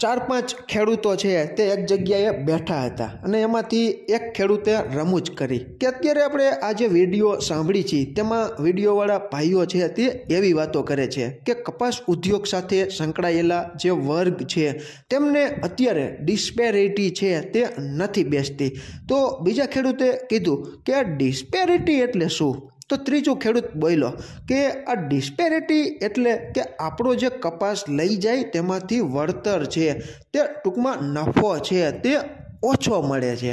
ચાર પાંચ ખેડૂતો છે તે એક જગ્યાએ બેઠા હતા અને એમાંથી એક ખેડૂતે રમૂજ કરી કે અત્યારે આપણે આ જે વિડીયો સાંભળી છીએ તેમાં વિડીયોવાળા ભાઈઓ છે તે એવી વાતો કરે છે કે કપાસ ઉદ્યોગ સાથે સંકળાયેલા જે વર્ગ છે તેમને અત્યારે ડિસ્પેરિટી છે તે નથી બેસતી તો બીજા ખેડૂતે કીધું કે ડિસ્પેરિટી એટલે શું તો ત્રીજું ખેડૂત બોલ્યો કે આ ડિસ્પેરિટી એટલે કે આપણો જે કપાસ લઈ જાય તેમાંથી વળતર છે તે ટૂંકમાં નફો છે તે ઓછો મળે છે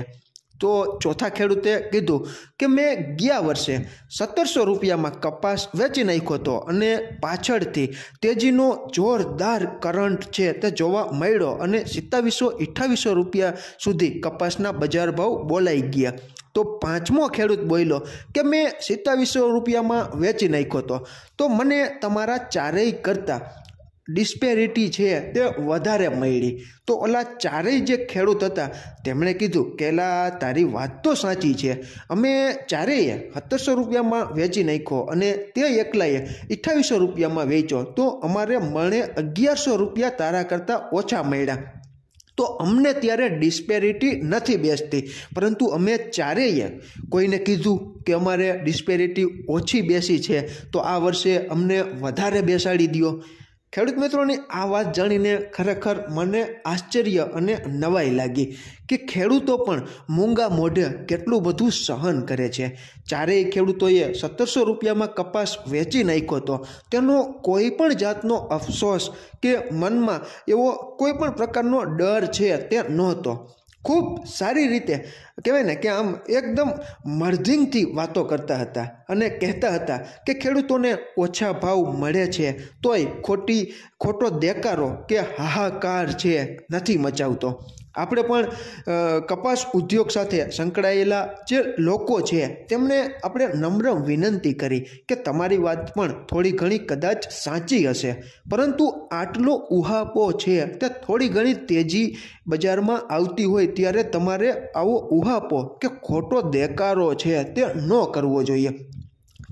તો ચોથા ખેડૂતે કીધું કે મેં ગયા વર્ષે સત્તરસો રૂપિયામાં કપાસ વેચી નાખ્યો હતો અને પાછળથી તેજીનો જોરદાર કરંટ છે તે જોવા મળ્યો અને સત્તાવીસો અઠ્ઠાવીસો રૂપિયા સુધી કપાસના બજાર ભાવ બોલાઈ ગયા તો પાંચમો ખેડૂત બોલ્યો કે મેં સિત્તાવીસો રૂપિયામાં વેચી નાખ્યો હતો તો મને તમારા ચારેય કરતાં ડિસ્પેરિટી છે તે વધારે મળી તો ઓલા ચારેય જે ખેડૂત હતા તેમણે કીધું કેલા તારી વાત તો સાચી છે અમે ચારેય સત્તરસો રૂપિયામાં વેચી નાખ્યો અને તે એકલાએ અઠ્ઠાવીસો રૂપિયામાં વેચ્યો તો અમારે મળે અગિયારસો રૂપિયા તારા કરતાં ઓછા મળ્યા તો અમને ત્યારે ડિસ્પેરિટી નથી બેસતી પરંતુ અમે ચારેય કોઈને કીધું કે અમારે ડિસ્પેરિટી ઓછી બેસી છે તો આ વર્ષે અમને વધારે બેસાડી દો ખેડૂત મિત્રોની આ વાત જાણીને ખરેખર મને આશ્ચર્ય અને નવાઈ લાગી કે ખેડૂતો પણ મૂંગા મોઢે કેટલું બધું સહન કરે છે ચારેય ખેડૂતોએ સત્તરસો રૂપિયામાં કપાસ વેચી નાખ્યો હતો તેનો કોઈ પણ જાતનો અફસોસ કે મનમાં એવો કોઈ પણ પ્રકારનો ડર છે તે નહોતો ખૂબ સારી રીતે કહેવાય ને કે આમ એકદમ મર્જિંગથી વાતો કરતા હતા અને કહેતા હતા કે ખેડૂતોને ઓછા ભાવ મળે છે તોય ખોટી ખોટો દેકારો કે હાહાકાર છે નથી મચાવતો આપણે પણ કપાસ ઉદ્યોગ સાથે સંકળાયેલા જે લોકો છે તેમણે આપણે નમ્ર વિનંતી કરી કે તમારી વાત પણ થોડી ઘણી કદાચ સાચી હશે પરંતુ આટલો ઉહાપો છે તે થોડી ઘણી તેજી બજારમાં આવતી હોય ત્યારે તમારે આવો ઉહાપો કે ખોટો દેકારો છે તે ન કરવો જોઈએ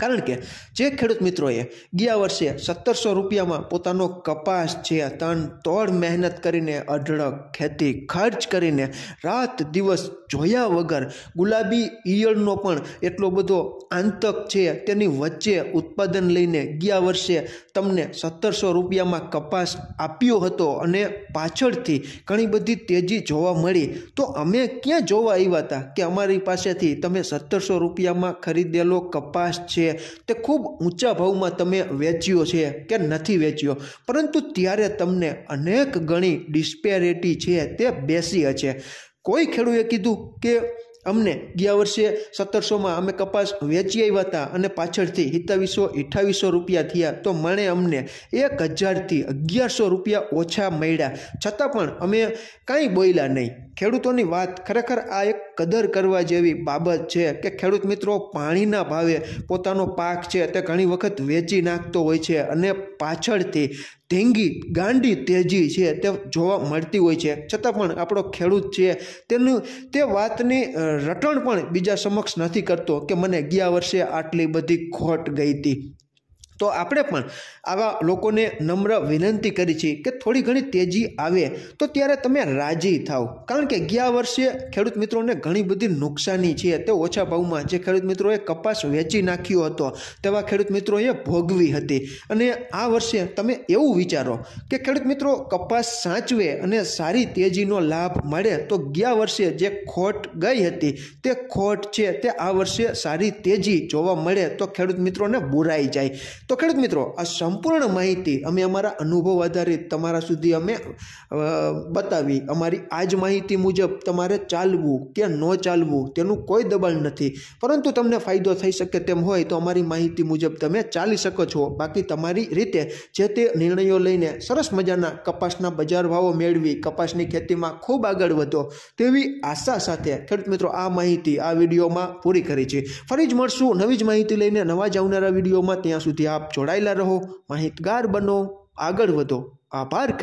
કારણ કે જે ખેડૂત મિત્રોએ ગયા વર્ષે સત્તરસો રૂપિયામાં પોતાનો કપાસ છે તન તોડ મહેનત કરીને અઢળક ખેતી ખર્ચ કરીને રાત દિવસ જોયા વગર ગુલાબી ઈયળનો પણ એટલો બધો આંતક છે તેની વચ્ચે ઉત્પાદન લઈને ગયા વર્ષે તમને સત્તરસો રૂપિયામાં કપાસ આપ્યો હતો અને પાછળથી ઘણી બધી તેજી જોવા મળી તો અમે ક્યાં જોવા આવ્યા હતા કે અમારી પાસેથી તમે સત્તરસો રૂપિયામાં ખરીદેલો કપાસ છે છે તે ખૂબ ઊંચા ભાવમાં તમે વેચ્યો છે કે નથી વેચ્યો પરંતુ ત્યારે તમને અનેક ગણી ડિસ્પેરિટી છે તે બેસી હશે કોઈ ખેડૂએ કીધું કે અમને ગયા વર્ષે સત્તરસોમાં અમે કપાસ વેચી આવ્યા હતા અને પાછળથી સત્યાવીસો અઠ્ઠાવીસો રૂપિયા થયા તો મને અમને એક હજારથી અગિયારસો રૂપિયા ઓછા મળ્યા છતાં પણ અમે કાંઈ બોલ્યા નહીં ખેડૂતોની વાત ખરેખર આ એક કદર કરવા જેવી બાબત છે કે ખેડૂત મિત્રો પાણીના ભાવે પોતાનો પાક છે તે ઘણી વખત વેચી નાખતો હોય છે અને પાછળથી ઢેંગી ગાંડી તેજી છે તે જોવા મળતી હોય છે છતાં પણ આપણો ખેડૂત છે તેનું તે વાતની રટણ પણ બીજા સમક્ષ નથી કરતો કે મને ગયા વર્ષે આટલી બધી ખોટ ગઈ હતી તો આપણે પણ આવા લોકોને નમ્ર વિનંતી કરી છે કે થોડી ઘણી તેજી આવે તો ત્યારે તમે રાજી થાવ કારણ કે ગયા વર્ષે ખેડૂત મિત્રોને ઘણી બધી નુકસાની છે તે ઓછા ભાવમાં જે ખેડૂત મિત્રોએ કપાસ વેચી નાખ્યો હતો તેવા ખેડૂત મિત્રોએ ભોગવી હતી અને આ વર્ષે તમે એવું વિચારો કે ખેડૂત મિત્રો કપાસ સાચવે અને સારી તેજીનો લાભ મળે તો ગયા વર્ષે જે ખોટ ગઈ હતી તે ખોટ છે તે આ વર્ષે સારી તેજી જોવા મળે તો ખેડૂત મિત્રોને બુરાઈ જાય તો તો ખેડૂત મિત્રો આ સંપૂર્ણ માહિતી અમે અમારા અનુભવ આધારિત તમારા સુધી અમે બતાવી અમારી આ જ માહિતી મુજબ તમારે ચાલવું કે ન ચાલવું તેનું કોઈ દબાણ નથી પરંતુ તમને ફાયદો થઈ શકે તેમ હોય તો અમારી માહિતી મુજબ તમે ચાલી શકો છો બાકી તમારી રીતે જે તે નિર્ણયો લઈને સરસ મજાના કપાસના બજાર ભાવો મેળવી કપાસની ખેતીમાં ખૂબ આગળ વધો તેવી આશા સાથે ખેડૂત મિત્રો આ માહિતી આ વિડીયોમાં પૂરી કરી છે ફરી જ મળશું નવી જ માહિતી લઈને નવા જ આવનારા વિડીયોમાં ત્યાં સુધી આપ જોડાયેલા રહો માહિતગાર બનો આગળ વધો આભાર